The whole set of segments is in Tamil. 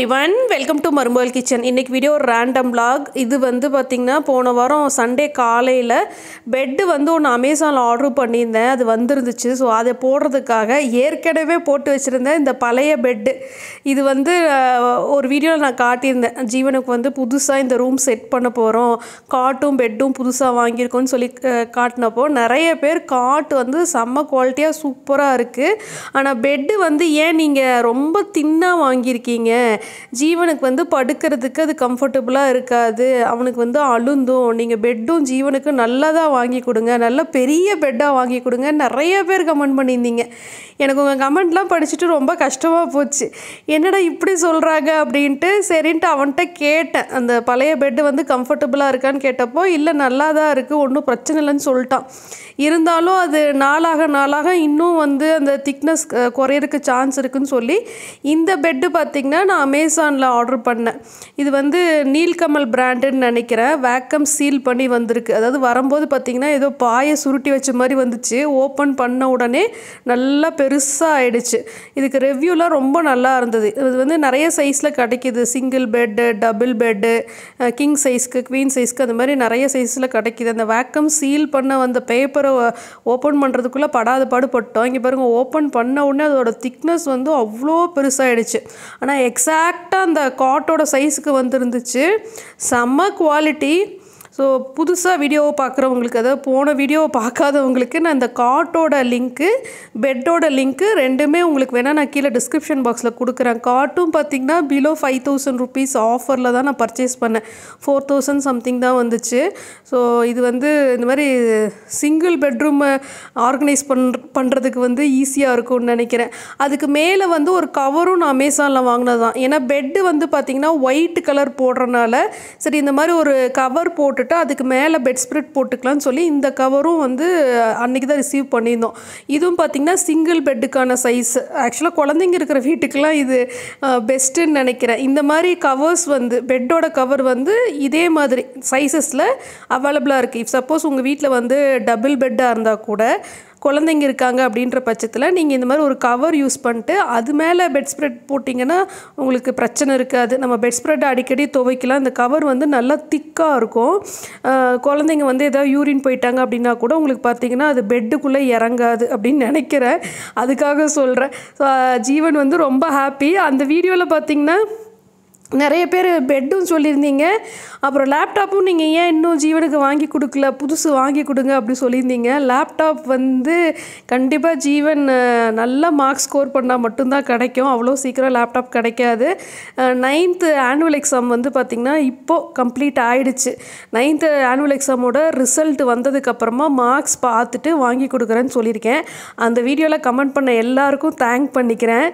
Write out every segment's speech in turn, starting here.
everyone. வெல்கம் டு மரும்பல் கிச்சன் இன்றைக்கி வீடியோ ஒரு ரேண்டம் பிளாக் இது வந்து பார்த்திங்கன்னா போன வாரம் சண்டே காலையில் பெட்டு வந்து ஒன்று அமேசானில் ஆர்டர் பண்ணியிருந்தேன் அது வந்துருந்துச்சு ஸோ அதை போடுறதுக்காக ஏற்கனவே போட்டு வச்சுருந்தேன் இந்த பழைய பெட்டு இது வந்து ஒரு வீடியோவில் நான் காட்டியிருந்தேன் ஜீவனுக்கு வந்து புதுசாக இந்த ரூம் செட் பண்ண போகிறோம் காட்டும் பெட்டும் புதுசாக வாங்கியிருக்கோன்னு சொல்லி காட்டினப்போ நிறைய பேர் காட்டு வந்து செம்ம குவாலிட்டியாக சூப்பராக இருக்குது ஆனால் பெட்டு வந்து ஏன் நீங்கள் ரொம்ப தின்னாக வாங்கியிருக்கீங்க ஜீவன் ஜீவனுக்கு வந்து படுக்கிறதுக்கு அது கம்ஃபர்டபுளாக இருக்காது அவனுக்கு வந்து அழுந்தும் நீங்கள் பெட்டும் ஜீவனுக்கு நல்லதாக வாங்கி கொடுங்க நல்ல பெரிய பெட்டாக வாங்கி கொடுங்க நிறைய பேர் கமெண்ட் பண்ணியிருந்தீங்க எனக்கு உங்கள் கமெண்ட்லாம் படிச்சுட்டு ரொம்ப கஷ்டமாக போச்சு என்னடா இப்படி சொல்கிறாங்க அப்படின்ட்டு சரின்ட்டு அவன்கிட்ட கேட்டேன் அந்த பழைய பெட்டு வந்து கம்ஃபர்டபுளாக இருக்கான்னு கேட்டப்போ இல்லை நல்லா தான் இருக்குது ஒன்றும் பிரச்சனை இல்லைன்னு சொல்லிட்டான் இருந்தாலும் அது நாளாக நாளாக இன்னும் வந்து அந்த திக்னஸ் குறையிறதுக்கு சான்ஸ் இருக்குதுன்னு சொல்லி இந்த பெட்டு பார்த்திங்கன்னா நான் அமேசானில் ஆர்டர் பண்ணேன் இது வந்து நீல்கமல் பிராண்டுன்னு நினைக்கிறேன் வேக்கம் சீல் பண்ணி வந்திருக்கு அதாவது வரும்போது பார்த்திங்கன்னா ஏதோ பாயை சுருட்டி வச்ச மாதிரி வந்துச்சு ஓப்பன் பண்ண உடனே நல்லா பெருசாக ஆயிடுச்சு இதுக்கு ரிவ்யூலாம் ரொம்ப நல்லா இருந்தது இது வந்து நிறைய சைஸில் கிடைக்கிது single bed double bed king சைஸ்க்கு குவீன் சைஸ்க்கு அந்த மாதிரி நிறைய சைஸில் கிடைக்கிது அந்த வேக்கம் சீல் பண்ண வந்த பேப்பரை ஓப்பன் பண்ணுறதுக்குள்ளே படாத பாடுபட்டோம் இங்கே பாருங்கள் ஓப்பன் பண்ண உடனே அதோட திக்னஸ் வந்து அவ்வளோ பெருசாகிடுச்சு ஆனால் எக்ஸாக்டாக அந்த அந்த காட்டோட சைஸுக்கு வந்துருந்துச்சு செம்ம குவாலிட்டி ஸோ புதுசாக வீடியோவை பார்க்குறவங்களுக்கு அதாவது போன வீடியோவை பார்க்காதவங்களுக்கு நான் இந்த காட்டோட லிங்க்கு பெட்டோட லிங்க்கு ரெண்டுமே உங்களுக்கு வேணால் நான் கீழே டிஸ்கிரிப்ஷன் பாக்ஸில் கொடுக்குறேன் காட்டும் பார்த்திங்கன்னா பிலோ ஃபைவ் தௌசண்ட் ருபீஸ் ஆஃபரில் தான் நான் பர்ச்சேஸ் பண்ணேன் ஃபோர் தௌசண்ட் சம்திங் தான் வந்துச்சு ஸோ இது வந்து இந்த மாதிரி சிங்கிள் பெட்ரூமை ஆர்கனைஸ் பண் பண்ணுறதுக்கு வந்து ஈஸியாக இருக்கும்னு நினைக்கிறேன் அதுக்கு மேலே வந்து ஒரு கவரும் நான் அமேசானில் வாங்கினது தான் ஏன்னா பெட்டு வந்து பார்த்திங்கன்னா ஒயிட் கலர் போடுறனால சரி இந்த மாதிரி ஒரு கவர் போட்டு போட்டுட்டு அதுக்கு மேலே பெட் ஸ்ப்ரெட் போட்டுக்கலாம்னு சொல்லி இந்த கவரும் வந்து அன்றைக்கி தான் ரிசீவ் பண்ணியிருந்தோம் இதுவும் பார்த்திங்கன்னா சிங்கிள் பெட்டுக்கான சைஸ் ஆக்சுவலாக குழந்தைங்க இருக்கிற வீட்டுக்கெலாம் இது பெஸ்ட்டுன்னு நினைக்கிறேன் இந்த மாதிரி கவர்ஸ் வந்து பெட்டோட கவர் வந்து இதே மாதிரி சைஸஸில் அவைலபிளாக இருக்குது இஃப் சப்போஸ் உங்கள் வீட்டில் வந்து டபுள் பெட்டாக இருந்தால் கூட குழந்தைங்க இருக்காங்க அப்படின்ற பட்சத்தில் நீங்கள் இந்த மாதிரி ஒரு கவர் யூஸ் பண்ணிட்டு அது மேலே பெட் ஸ்ப்ரெட் போட்டிங்கன்னா உங்களுக்கு பிரச்சனை இருக்காது நம்ம பெட் ஸ்ப்ரெட்டை அடிக்கடி துவைக்கலாம் இந்த கவர் வந்து நல்லா திக்காக இருக்கும் குழந்தைங்க வந்து ஏதாவது யூரின் போயிட்டாங்க அப்படின்னா கூட உங்களுக்கு பார்த்தீங்கன்னா அது பெட்டுக்குள்ளே இறங்காது அப்படின்னு நினைக்கிறேன் அதுக்காக சொல்கிறேன் ஜீவன் வந்து ரொம்ப ஹாப்பி அந்த வீடியோவில் பார்த்தீங்கன்னா நிறைய பேர் பெட்டும் சொல்லியிருந்தீங்க அப்புறம் லேப்டாப்பும் நீங்கள் ஏன் இன்னும் ஜீவனுக்கு வாங்கி கொடுக்கல புதுசு வாங்கி கொடுங்க அப்படி சொல்லியிருந்தீங்க லேப்டாப் வந்து கண்டிப்பாக ஜீவன் நல்ல மார்க்ஸ் ஸ்கோர் பண்ணால் மட்டும்தான் கிடைக்கும் அவ்வளோ சீக்கிரம் லேப்டாப் கிடைக்காது நைன்த்து ஆனுவல் எக்ஸாம் வந்து பார்த்திங்கன்னா இப்போது கம்ப்ளீட் ஆகிடுச்சு நைன்த்து ஆனுவல் எக்ஸாமோட ரிசல்ட் வந்ததுக்கப்புறமா மார்க்ஸ் பார்த்துட்டு வாங்கி கொடுக்குறேன்னு சொல்லியிருக்கேன் அந்த வீடியோவில் கமெண்ட் பண்ண எல்லாருக்கும் தேங்க் பண்ணிக்கிறேன்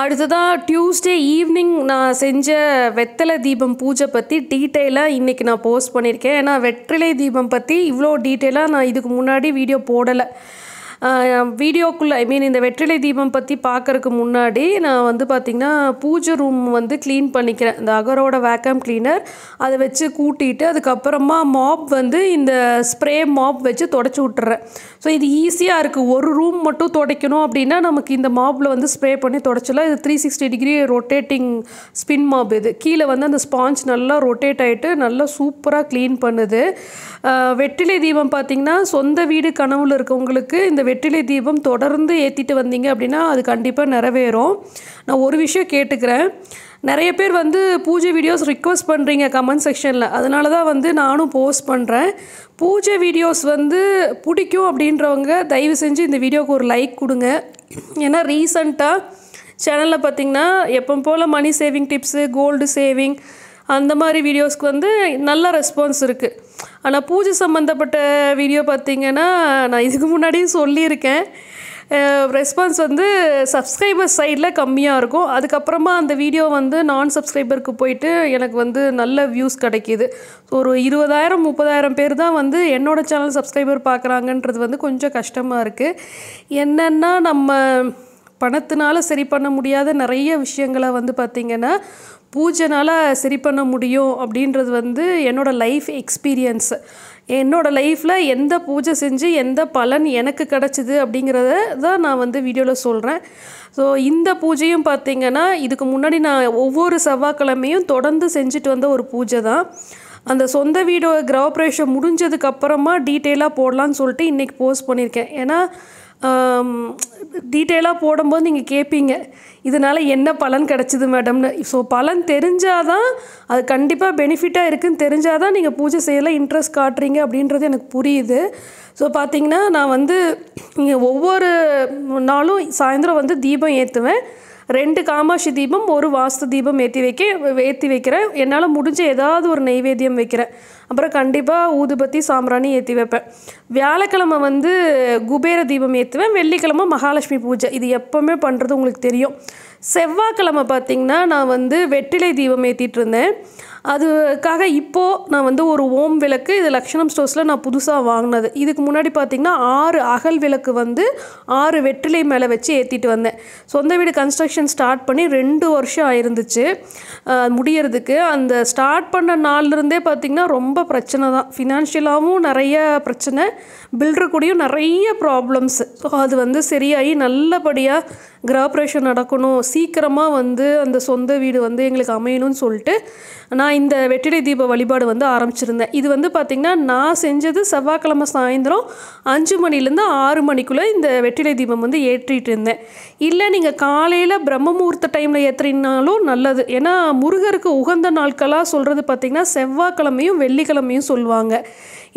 அடுத்ததாக டியூஸ்டே ஈவினிங் நான் செஞ்ச வெத்தலை தீபம் பூஜை பற்றி டீட்டெயிலாக இன்றைக்கி நான் போஸ்ட் பண்ணியிருக்கேன் ஏன்னா வெற்றிலை தீபம் பற்றி இவ்வளோ டீட்டெயிலாக நான் இதுக்கு முன்னாடி வீடியோ போடலை வீடியோக்குள்ளே ஐ மீன் இந்த வெற்றிலை தீபம் பற்றி பார்க்குறதுக்கு முன்னாடி நான் வந்து பார்த்திங்கன்னா பூஜை ரூம் வந்து க்ளீன் பண்ணிக்கிறேன் இந்த அகரோட வேக்கம் க்ளீனர் அதை வச்சு கூட்டிட்டு அதுக்கப்புறமா மாப் வந்து இந்த ஸ்ப்ரே மாப் வச்சு தொடச்சி விட்டுறேன் ஸோ இது ஈஸியாக இருக்குது ஒரு ரூம் மட்டும் துடைக்கணும் அப்படின்னா நமக்கு இந்த மாப்பில் வந்து ஸ்ப்ரே பண்ணி தொடச்சலாம் இது three sixty degree rotating spin mop இது கீழே வந்து அந்த ஸ்பாஞ்ச் நல்லா ரொட்டேட் ஆகிட்டு நல்லா சூப்பராக க்ளீன் பண்ணுது வெற்றிலை தீபம் பார்த்திங்கன்னா சொந்த வீடு கனவில் இருக்கவங்களுக்கு இந்த வெற்றிலை தீபம் தொடர்ந்து ஏற்றிட்டு வந்தீங்க அப்படின்னா அது கண்டிப்பாக நிறைவேறும் நான் ஒரு விஷயம் கேட்டுக்கிறேன் நிறைய பேர் வந்து பூஜை வீடியோஸ் ரிக்வஸ்ட் பண்ணுறீங்க கமெண்ட் செக்ஷனில் அதனால தான் வந்து நானும் போஸ்ட் பண்ணுறேன் பூஜை வீடியோஸ் வந்து பிடிக்கும் அப்படின்றவங்க தயவு செஞ்சு இந்த வீடியோவுக்கு ஒரு லைக் கொடுங்க ஏன்னா ரீசண்டாக சேனலில் பார்த்திங்கன்னா எப்போ போல் money saving tips gold saving அந்த மாதிரி வீடியோஸ்க்கு வந்து நல்ல ரெஸ்பான்ஸ் இருக்குது ஆனால் பூஜை சம்மந்தப்பட்ட வீடியோ பார்த்திங்கன்னா நான் இதுக்கு முன்னாடியும் சொல்லியிருக்கேன் ரெஸ்பான்ஸ் வந்து சப்ஸ்கிரைபர் சைடில் கம்மியாக இருக்கும் அதுக்கப்புறமா அந்த வீடியோ வந்து நான் சப்ஸ்கிரைபருக்கு போயிட்டு எனக்கு வந்து நல்ல வியூஸ் கிடைக்கிது ஸோ ஒரு இருபதாயிரம் முப்பதாயிரம் பேர் தான் வந்து என்னோடய சேனல் சப்ஸ்கிரைபர் பார்க்குறாங்கன்றது வந்து கொஞ்சம் கஷ்டமாக இருக்குது என்னென்னா நம்ம பணத்தினால சரி பண்ண முடியாத நிறைய விஷயங்களை வந்து பார்த்திங்கன்னா பூஜைனால் சரி பண்ண முடியும் அப்படின்றது வந்து என்னோடய லைஃப் எக்ஸ்பீரியன்ஸ் என்னோடய லைஃப்பில் எந்த பூஜை செஞ்சு எந்த பலன் எனக்கு கிடச்சிது அப்படிங்கிறத தான் நான் வந்து வீடியோவில் சொல்கிறேன் ஸோ இந்த பூஜையும் பார்த்திங்கன்னா இதுக்கு முன்னாடி நான் ஒவ்வொரு செவ்வாய்க்கிழமையும் தொடர்ந்து செஞ்சுட்டு வந்த ஒரு பூஜை தான் அந்த சொந்த வீடோ கிரகப்பிரவேஷம் முடிஞ்சதுக்கப்புறமா டீட்டெயிலாக போடலான்னு சொல்லிட்டு இன்றைக்கி போஸ்ட் பண்ணியிருக்கேன் ஏன்னா டீட்டெயிலாக போடும்போது நீங்கள் கேட்பீங்க இதனால் என்ன பலன் கிடச்சிது மேடம்னு ஸோ பலன் தெரிஞ்சால் தான் அது கண்டிப்பாக பெனிஃபிட்டாக இருக்குதுன்னு தெரிஞ்சால் தான் நீங்கள் பூஜை செய்யலாம் இன்ட்ரெஸ்ட் காட்டுறீங்க அப்படின்றது எனக்கு புரியுது ஸோ பார்த்தீங்கன்னா நான் வந்து இங்கே ஒவ்வொரு நாளும் சாயந்தரம் வந்து தீபம் ஏற்றுவேன் ரெண்டு காமாட்சி தீபம் ஒரு வாஸ்து தீபம் ஏற்றி வைக்க ஏற்றி வைக்கிறேன் என்னால் முடிஞ்ச ஏதாவது ஒரு நைவேத்தியம் வைக்கிறேன் அப்புறம் கண்டிப்பாக ஊதுபத்தி சாம்பிராணி ஏற்றி வைப்பேன் வியாழக்கிழமை வந்து குபேர தீபம் ஏற்றுவேன் வெள்ளிக்கிழமை மகாலட்சுமி பூஜை இது எப்போவுமே பண்ணுறது உங்களுக்கு தெரியும் செவ்வாய்க்கிழமை பார்த்திங்கன்னா நான் வந்து வெற்றிலை தீபம் ஏற்றிட்டு இருந்தேன் அதுக்காக இப்போது நான் வந்து ஒரு ஓம் விளக்கு இது லக்ஷணம் ஸ்டோர்ஸில் நான் புதுசாக வாங்கினது இதுக்கு முன்னாடி பார்த்திங்கன்னா ஆறு அகல் விளக்கு வந்து ஆறு வெற்றிலை மேலே வச்சு ஏற்றிட்டு வந்தேன் சொந்த வீடு கன்ஸ்ட்ரக்ஷன் ஸ்டார்ட் பண்ணி ரெண்டு வருஷம் ஆயிருந்துச்சு முடியறதுக்கு அந்த ஸ்டார்ட் பண்ண நாள்லேருந்தே பார்த்திங்கன்னா ரொம்ப பிரச்சனை தான் ஃபினான்ஷியலாகவும் நிறைய பிரச்சனை பில்டர் கூடயும் நிறைய ப்ராப்ளம்ஸ் ஸோ அது வந்து சரியாகி நல்லபடியாக கிராப்ரேஷன் நடக்கணும் சீக்கிரமாக வந்து அந்த சொந்த வீடு வந்து எங்களுக்கு அமையணும்னு சொல்லிட்டு நான் இந்த வெற்றிலை தீப வழிபாடு வந்து ஆரம்பிச்சிருந்தேன் இது வந்து பார்த்திங்கன்னா நான் செஞ்சது செவ்வாய்க்கிழமை சாயந்தரம் அஞ்சு மணிலேருந்து ஆறு மணிக்குள்ளே இந்த வெற்றிலை தீபம் வந்து ஏற்றிட்டு இருந்தேன் இல்லை நீங்கள் காலையில் பிரம்மமுகூர்த்த டைமில் ஏற்றுறீங்கனாலும் நல்லது ஏன்னா முருகருக்கு உகந்த நாட்களாக சொல்கிறது பார்த்திங்கன்னா செவ்வாய்க்கிழமையும் வெள்ளிக்கிழமையும் சொல்லுவாங்க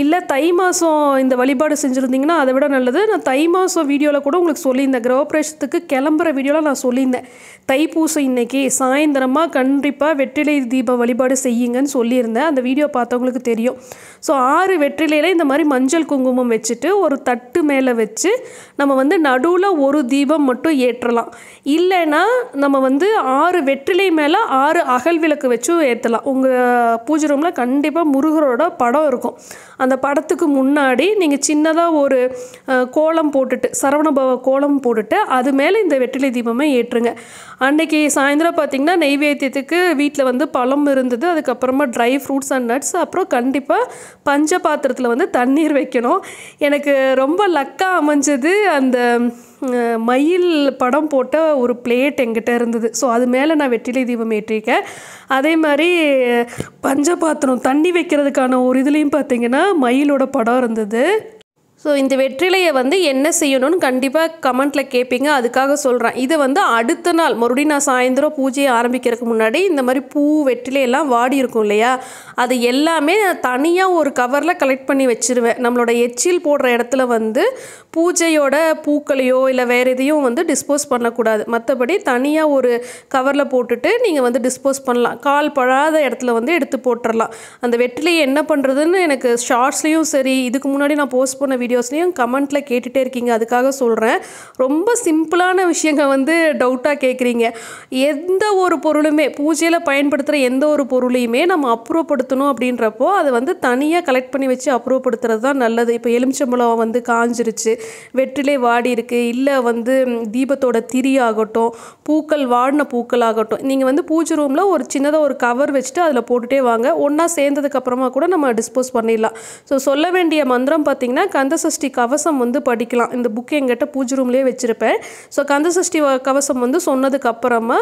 இல்லை தை மாதம் இந்த வழிபாடு செஞ்சுருந்தீங்கன்னா அதை விட நல்லது நான் தை மாதம் வீடியோவில் கூட உங்களுக்கு சொல்லியிருந்தேன் கிரகப்பிரவேசத்துக்கு கிளம்புற வீடியோவில் நான் சொல்லியிருந்தேன் தை பூசை இன்னைக்கு சாயந்தரமாக கண்டிப்பாக வெற்றிலை தீப வழிபாடு வழிபாடு செய்யுங்கன்னு சொல்லியிருந்தேன் அந்த வீடியோ பார்த்தவங்களுக்கு தெரியும் ஸோ ஆறு வெற்றிலையில் இந்த மாதிரி மஞ்சள் குங்குமம் வச்சுட்டு ஒரு தட்டு மேலே வச்சு நம்ம வந்து நடுவில் ஒரு தீபம் மட்டும் ஏற்றலாம் இல்லைன்னா நம்ம வந்து ஆறு வெற்றிலை மேலே ஆறு அகல் விளக்கு வச்சு ஏற்றலாம் உங்கள் பூஜை ரூமில் கண்டிப்பாக முருகரோட படம் இருக்கும் அந்த படத்துக்கு முன்னாடி நீங்கள் சின்னதாக ஒரு கோலம் போட்டுட்டு சரவணபவ கோலம் போட்டுட்டு அது மேலே இந்த வெற்றிலை தீபமே ஏற்றுங்க அன்னைக்கு சாயந்தரம் பார்த்திங்கன்னா நெய்வேத்தியத்துக்கு வீட்டில் வந்து பழம் இருந்து இருந்தது அதுக்கப்புறமா ட்ரை ஃப்ரூட்ஸ் அண்ட் நட்ஸ் அப்புறம் கண்டிப்பாக பஞ்ச பாத்திரத்தில் வந்து தண்ணீர் வைக்கணும் எனக்கு ரொம்ப லக்காக அமைஞ்சது அந்த மயில் படம் போட்ட ஒரு பிளேட் எங்கிட்ட இருந்தது ஸோ அது மேலே நான் வெற்றிலை தீபம் ஏற்றிருக்கேன் அதே மாதிரி பஞ்ச பாத்திரம் தண்ணி வைக்கிறதுக்கான ஒரு இதுலேயும் பார்த்திங்கன்னா மயிலோட படம் இருந்தது ஸோ இந்த வெற்றிலையை வந்து என்ன செய்யணும்னு கண்டிப்பாக கமெண்ட்டில் கேட்பீங்க அதுக்காக சொல்கிறேன் இதை வந்து அடுத்த நாள் மறுபடியும் நான் சாயந்தரம் பூஜையை ஆரம்பிக்கிறதுக்கு முன்னாடி இந்த மாதிரி பூ வெற்றிலையெல்லாம் வாடி இருக்கும் இல்லையா அது எல்லாமே தனியாக ஒரு கவரில் கலெக்ட் பண்ணி வச்சுருவேன் நம்மளோட எச்சில் போடுற இடத்துல வந்து பூஜையோட பூக்களையோ இல்லை வேறு எதையும் வந்து டிஸ்போஸ் பண்ணக்கூடாது மற்றபடி தனியாக ஒரு கவரில் போட்டுட்டு நீங்கள் வந்து டிஸ்போஸ் பண்ணலாம் கால் பழாத இடத்துல வந்து எடுத்து போட்டுடலாம் அந்த வெற்றிலையை என்ன பண்ணுறதுன்னு எனக்கு ஷார்ட்ஸ்லேயும் சரி இதுக்கு முன்னாடி நான் போஸ்ட் பண்ண வீடியோஸ்லையும் கமெண்ட்டில் கேட்டுகிட்டே இருக்கீங்க அதுக்காக சொல்கிறேன் ரொம்ப சிம்பிளான விஷயங்க வந்து டவுட்டாக கேட்குறீங்க எந்த ஒரு பொருளுமே பூஜையில் பயன்படுத்துகிற எந்த ஒரு பொருளையுமே நம்ம அப்புறப்படுத்தணும் அப்படின்றப்போ அதை வந்து தனியாக கலெக்ட் பண்ணி வச்சு அப்புறப்படுத்துறது தான் நல்லது இப்போ எலுமிச்சம்பழம் வந்து காஞ்சிருச்சு வெற்றிலே வாடி இருக்குது இல்லை வந்து தீபத்தோட திரி ஆகட்டும் பூக்கள் வாடின பூக்கள் ஆகட்டும் நீங்கள் வந்து பூஜை ரூமில் ஒரு சின்னதாக ஒரு கவர் வச்சுட்டு அதில் போட்டுகிட்டே வாங்க ஒன்றா சேர்ந்ததுக்கப்புறமா கூட நம்ம டிஸ்போஸ் பண்ணிடலாம் ஸோ சொல்ல வேண்டிய மந்திரம் பார்த்திங்கன்னா கந்த கந்தசஷ்டி கவசம் வந்து படிக்கலாம் இந்த புக்கு எங்கிட்ட பூஜை ரூம்லேயே வச்சுருப்பேன் ஸோ கந்தசஷ்டி கவசம் வந்து சொன்னதுக்கப்புறமா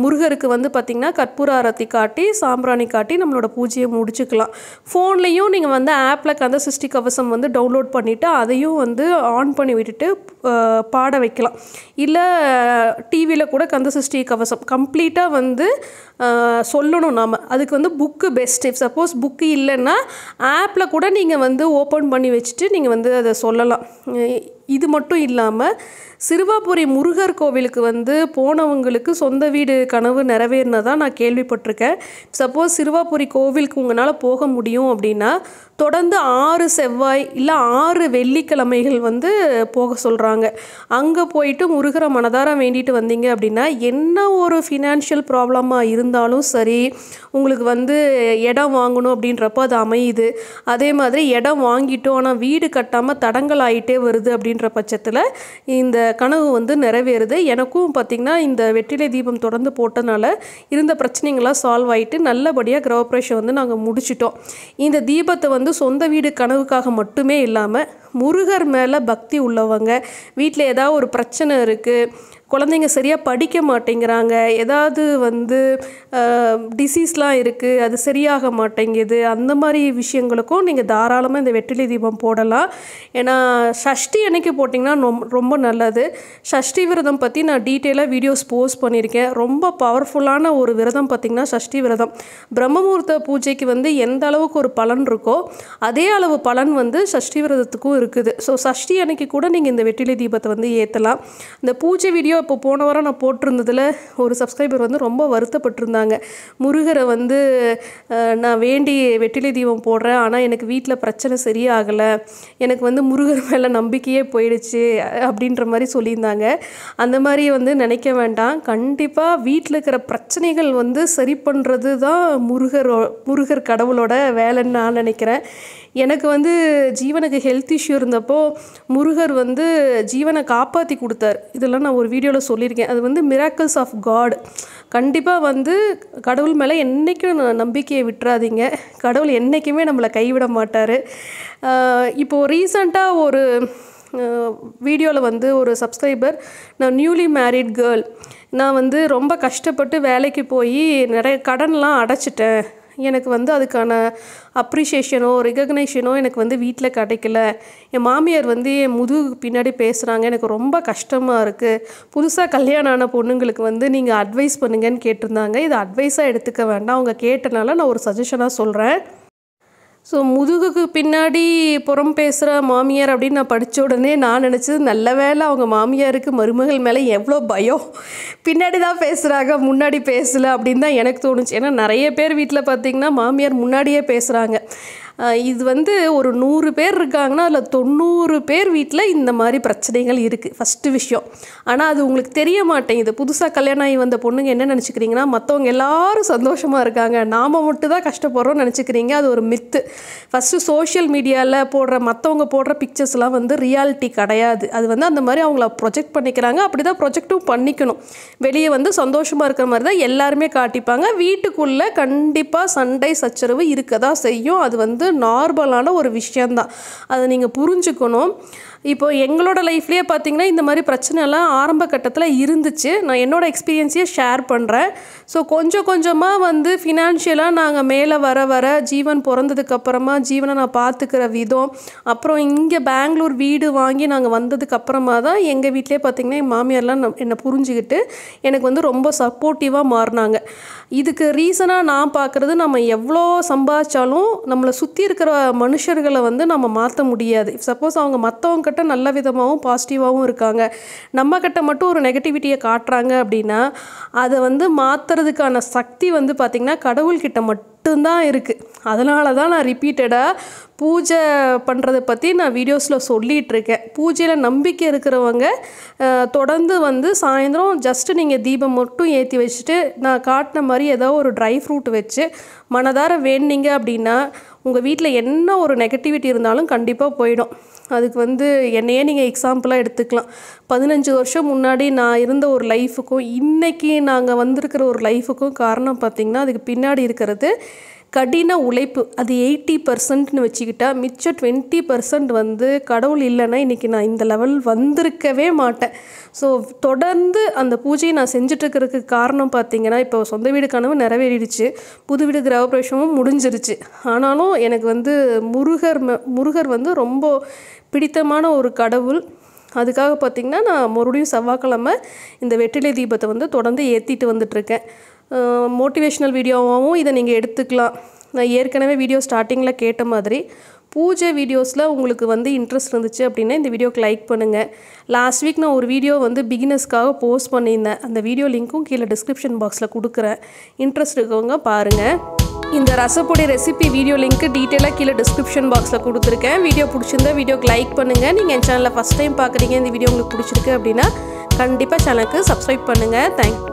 முருகருக்கு வந்து பார்த்திங்கன்னா கற்பூர ஆரத்தி காட்டி சாம்பிராணி காட்டி நம்மளோட பூஜையை முடிச்சுக்கலாம் ஃபோன்லேயும் நீங்கள் வந்து ஆப்பில் கந்தசஷ்டி கவசம் வந்து டவுன்லோட் பண்ணிவிட்டு அதையும் வந்து ஆன் பண்ணி விட்டுட்டு பாட வைக்கலாம் இல்லை டிவியில் கூட கந்தசஷ்டி கவசம் கம்ப்ளீட்டாக வந்து சொல்லணும் நாம் அதுக்கு வந்து புக்கு பெஸ்ட்டு சப்போஸ் புக்கு இல்லைன்னா ஆப்பில் கூட நீங்கள் வந்து ஓப்பன் பண்ணி வச்சுட்டு நீங்கள் நீங்கள் வந்து அதை சொல்லலாம் இது மட்டும் இல்லாமல் சிறுவாபுரி முருகர் கோவிலுக்கு வந்து போனவங்களுக்கு சொந்த வீடு கனவு நிறைவேறினதாக நான் கேள்விப்பட்டிருக்கேன் சப்போஸ் சிறுவாபுரி கோவிலுக்கு உங்களால் போக முடியும் அப்படின்னா தொடர்ந்து ஆறு செவ்வாய் இல்லை ஆறு வெள்ளிக்கிழமைகள் வந்து போக சொல்கிறாங்க அங்கே போயிட்டு முருகரை மனதார வேண்டிட்டு வந்தீங்க அப்படின்னா என்ன ஒரு ஃபினான்ஷியல் ப்ராப்ளமாக இருந்தாலும் சரி உங்களுக்கு வந்து இடம் வாங்கணும் அப்படின்றப்ப அது அமையுது அதே மாதிரி இடம் வாங்கிட்டோம் ஆனால் வீடு கட்டாமல் தடங்கள் ஆகிட்டே வருது அப்படின்னு அப்படின்ற பட்சத்தில் இந்த கனவு வந்து நிறைவேறுது எனக்கும் பார்த்திங்கன்னா இந்த வெற்றிலை தீபம் தொடர்ந்து போட்டனால இருந்த பிரச்சனைகள்லாம் சால்வ் ஆகிட்டு நல்லபடியாக கிரகப்பிரவேஷம் வந்து நாங்கள் முடிச்சிட்டோம் இந்த தீபத்தை வந்து சொந்த வீடு கனவுக்காக மட்டுமே இல்லாமல் முருகர் மேலே பக்தி உள்ளவங்க வீட்டில் ஏதாவது ஒரு பிரச்சனை இருக்குது குழந்தைங்க சரியாக படிக்க மாட்டேங்கிறாங்க ஏதாவது வந்து டிசீஸ்லாம் இருக்குது அது சரியாக மாட்டேங்குது அந்த மாதிரி விஷயங்களுக்கும் நீங்கள் தாராளமாக இந்த வெற்றிலை தீபம் போடலாம் ஏன்னா ஷஷ்டி அன்னைக்கு போட்டிங்கன்னா ரொம்ப நல்லது ஷஷ்டி விரதம் பற்றி நான் டீட்டெயிலாக வீடியோஸ் போஸ்ட் பண்ணியிருக்கேன் ரொம்ப பவர்ஃபுல்லான ஒரு விரதம் பார்த்திங்கன்னா ஷஷ்டி விரதம் பிரம்மமூர்த்த பூஜைக்கு வந்து எந்த அளவுக்கு ஒரு பலன் இருக்கோ அதே அளவு பலன் வந்து ஷஷ்டி விரதத்துக்கும் இருக்குது ஸோ ஷஷ்டி அன்னைக்கு கூட நீங்கள் இந்த வெற்றிலை தீபத்தை வந்து ஏற்றலாம் இந்த பூஜை வீடியோ அப்போ போன வாரம் நான் போட்டிருந்ததில் ஒரு சப்ஸ்கிரைபர் வந்து ரொம்ப வருத்தப்பட்டிருந்தாங்க முருகரை வந்து நான் வேண்டி வெற்றிலை தீபம் போடுறேன் ஆனால் எனக்கு வீட்டில் பிரச்சனை சரியாகலை எனக்கு வந்து முருகர் மேலே நம்பிக்கையே போயிடுச்சு அப்படின்ற மாதிரி சொல்லியிருந்தாங்க அந்த மாதிரி வந்து நினைக்க வேண்டாம் கண்டிப்பாக வீட்டில் இருக்கிற பிரச்சனைகள் வந்து சரி பண்ணுறது தான் முருகரோ முருகர் கடவுளோட வேலைன்னு நான் நினைக்கிறேன் எனக்கு வந்து ஜீவனுக்கு ஹெல்த் இஷ்யூ இருந்தப்போ முருகர் வந்து ஜீவனை காப்பாற்றி கொடுத்தார் இதெல்லாம் நான் ஒரு வீடியோவில் சொல்லியிருக்கேன் அது வந்து மிராக்கிள்ஸ் ஆஃப் காட் கண்டிப்பாக வந்து கடவுள் மேலே என்றைக்கும் நம்பிக்கையை விட்டுறாதீங்க கடவுள் என்றைக்குமே நம்மளை கைவிட மாட்டார் இப்போது ரீசண்டாக ஒரு வீடியோவில் வந்து ஒரு சப்ஸ்கிரைபர் நான் நியூலி மேரிட் கேர்ள் நான் வந்து ரொம்ப கஷ்டப்பட்டு வேலைக்கு போய் நிறைய கடன்லாம் அடைச்சிட்டேன் எனக்கு வந்து அதுக்கான அப்ரிஷியேஷனோ ரெகக்னைஷனோ எனக்கு வந்து வீட்டில் கிடைக்கல என் மாமியார் வந்து என் முதுகுக்கு பின்னாடி பேசுகிறாங்க எனக்கு ரொம்ப கஷ்டமாக இருக்குது புதுசாக கல்யாணம் ஆன பொண்ணுங்களுக்கு வந்து நீங்கள் அட்வைஸ் பண்ணுங்கன்னு கேட்டிருந்தாங்க இது அட்வைஸாக எடுத்துக்க வேண்டாம் அவங்க கேட்டனால நான் ஒரு சஜஷனாக சொல்கிறேன் ஸோ முதுகுக்கு பின்னாடி புறம் பேசுகிற மாமியார் அப்படின்னு நான் படித்த உடனே நான் நினச்சது நல்ல வேலை அவங்க மாமியாருக்கு மருமகள் மேலே எவ்வளோ பயம் பின்னாடி தான் பேசுகிறாங்க முன்னாடி பேசலை அப்படின்னு தான் எனக்கு தோணுச்சு ஏன்னா நிறைய பேர் வீட்டில் பார்த்திங்கன்னா மாமியார் முன்னாடியே பேசுகிறாங்க இது வந்து ஒரு நூறு பேர் இருக்காங்கன்னா அதில் தொண்ணூறு பேர் வீட்டில் இந்த மாதிரி பிரச்சனைகள் இருக்குது ஃபஸ்ட்டு விஷயம் ஆனால் அது உங்களுக்கு தெரிய மாட்டேங்குது புதுசாக கல்யாணம் ஆகி வந்த பொண்ணுங்க என்ன நினச்சிக்கிறீங்கன்னா மற்றவங்க எல்லோரும் சந்தோஷமாக இருக்காங்க நாம் மட்டும் தான் கஷ்டப்படுறோம்னு நினச்சிக்கிறீங்க அது ஒரு மித்து ஃபஸ்ட்டு சோஷியல் மீடியாவில் போடுற மற்றவங்க போடுற பிக்சர்ஸ்லாம் வந்து ரியாலிட்டி கிடையாது அது வந்து அந்த மாதிரி அவங்கள ப்ரொஜெக்ட் பண்ணிக்கிறாங்க அப்படி தான் ப்ரொஜெக்டும் பண்ணிக்கணும் வெளியே வந்து சந்தோஷமாக இருக்கிற மாதிரி தான் எல்லாருமே காட்டிப்பாங்க வீட்டுக்குள்ளே கண்டிப்பாக சண்டை சச்சரவு இருக்க தான் செய்யும் அது வந்து நார்மலான ஒரு விஷயந்தான் அதை நீங்கள் புரிஞ்சுக்கணும் இப்போது எங்களோட லைஃப்லேயே பார்த்தீங்கன்னா இந்த மாதிரி பிரச்சனைலாம் ஆரம்ப கட்டத்தில் இருந்துச்சு நான் என்னோடய எக்ஸ்பீரியன்ஸையே ஷேர் பண்ணுறேன் ஸோ கொஞ்சம் கொஞ்சமாக வந்து ஃபினான்ஷியலாக நாங்கள் மேலே வர வர ஜீவன் பிறந்ததுக்கப்புறமா ஜீவனை நான் பார்த்துக்கிற விதம் அப்புறம் இங்கே பெங்களூர் வீடு வாங்கி நாங்கள் வந்ததுக்கப்புறமா தான் எங்கள் வீட்டிலே பார்த்திங்கன்னா என் மாமியார்லாம் என்னை புரிஞ்சுக்கிட்டு எனக்கு வந்து ரொம்ப சப்போர்ட்டிவாக மாறினாங்க இதுக்கு ரீசனாக நான் பார்க்குறது நம்ம எவ்வளோ சம்பாதிச்சாலும் நம்மளை சுற்றி இருக்கிற மனுஷர்களை வந்து நம்ம மாற்ற முடியாது சப்போஸ் அவங்க மற்றவங்க கிட்ட நல்ல விதமாகவும் பாசிட்டிவாகவும் இருக்காங்க நம்மக்கிட்ட மட்டும் ஒரு நெகட்டிவிட்டியை காட்டுறாங்க அப்படின்னா அதை வந்து மாற்றுறதுக்கான சக்தி வந்து பார்த்திங்கன்னா கடவுள்கிட்ட மட்டும்தான் இருக்குது அதனால தான் நான் ரிப்பீட்டடாக பூஜை பண்ணுறதை பற்றி நான் வீடியோஸில் சொல்லிகிட்ருக்கேன் பூஜையில் நம்பிக்கை இருக்கிறவங்க தொடர்ந்து வந்து சாயந்தரம் ஜஸ்ட்டு நீங்கள் தீபம் மட்டும் ஏற்றி வச்சுட்டு நான் காட்டின மாதிரி ஏதோ ஒரு ட்ரை ஃப்ரூட் வச்சு மனதார வேணுனீங்க அப்படின்னா உங்கள் வீட்டில் என்ன ஒரு நெகட்டிவிட்டி இருந்தாலும் கண்டிப்பாக போயிடும் அதுக்கு வந்து என்னையே நீங்கள் எக்ஸாம்பிளாக எடுத்துக்கலாம் பதினஞ்சு வருஷம் முன்னாடி நான் இருந்த ஒரு லைஃபுக்கும் இன்றைக்கி நாங்கள் வந்திருக்கிற ஒரு லைஃபுக்கும் காரணம் பார்த்திங்கன்னா அதுக்கு பின்னாடி இருக்கிறது கடின உழைப்பு அது எயிட்டி பர்சன்ட்னு வச்சுக்கிட்டால் மிச்சம் டுவெண்ட்டி பர்சன்ட் வந்து கடவுள் இல்லைன்னா இன்றைக்கி நான் இந்த லெவல் வந்திருக்கவே மாட்டேன் ஸோ தொடர்ந்து அந்த பூஜையை நான் செஞ்சிட்ருக்கிறதுக்கு காரணம் பார்த்திங்கன்னா இப்போ சொந்த வீடு கனவு நிறைவேறிடுச்சு புது வீடு கிரகப்பிரவேசமும் முடிஞ்சிருச்சு ஆனாலும் எனக்கு வந்து முருகர் முருகர் வந்து ரொம்ப பிடித்தமான ஒரு கடவுள் அதுக்காக பார்த்திங்கன்னா நான் மறுபடியும் செவ்வாய்க்கிழமை இந்த வெற்றிலை தீபத்தை வந்து தொடர்ந்து ஏற்றிட்டு வந்துட்டுருக்கேன் மோட்டிவேஷ்னல் வீடியோவாகவும் இதை நீங்கள் எடுத்துக்கலாம் நான் ஏற்கனவே வீடியோ ஸ்டார்டிங்கில் கேட்ட மாதிரி பூஜை வீடியோஸில் உங்களுக்கு வந்து இன்ட்ரெஸ்ட் இருந்துச்சு அப்படின்னா இந்த வீடியோக்கு லைக் பண்ணுங்கள் லாஸ்ட் வீக் நான் ஒரு வீடியோ வந்து பிகினர்ஸ்க்காக போஸ்ட் பண்ணியிருந்தேன் அந்த வீடியோ லிங்க்கும் கீழே டிஸ்கிரிப்ஷன் பாக்ஸில் கொடுக்குறேன் இன்ட்ரெஸ்ட் இருக்கவங்க பாருங்கள் இந்த ரசப்பொடி ரெசிபி வீடியோ லிங்க்கு டீட்டெயிலாக கீழே டிஸ்கிரிப்ஷன் பாக்ஸில் கொடுத்துருக்கேன் வீடியோ பிடிச்சிருந்தா வீடியோக்கு லைக் பண்ணுங்கள் நீங்கள் என் சேனலில் ஃபஸ்ட் டைம் பார்க்குறீங்க இந்த வீடியோ உங்களுக்கு பிடிச்சிருக்கு அப்படின்னா கண்டிப்பாக சேனலுக்கு சப்ஸ்கிரைப் பண்ணுங்கள் தேங்க்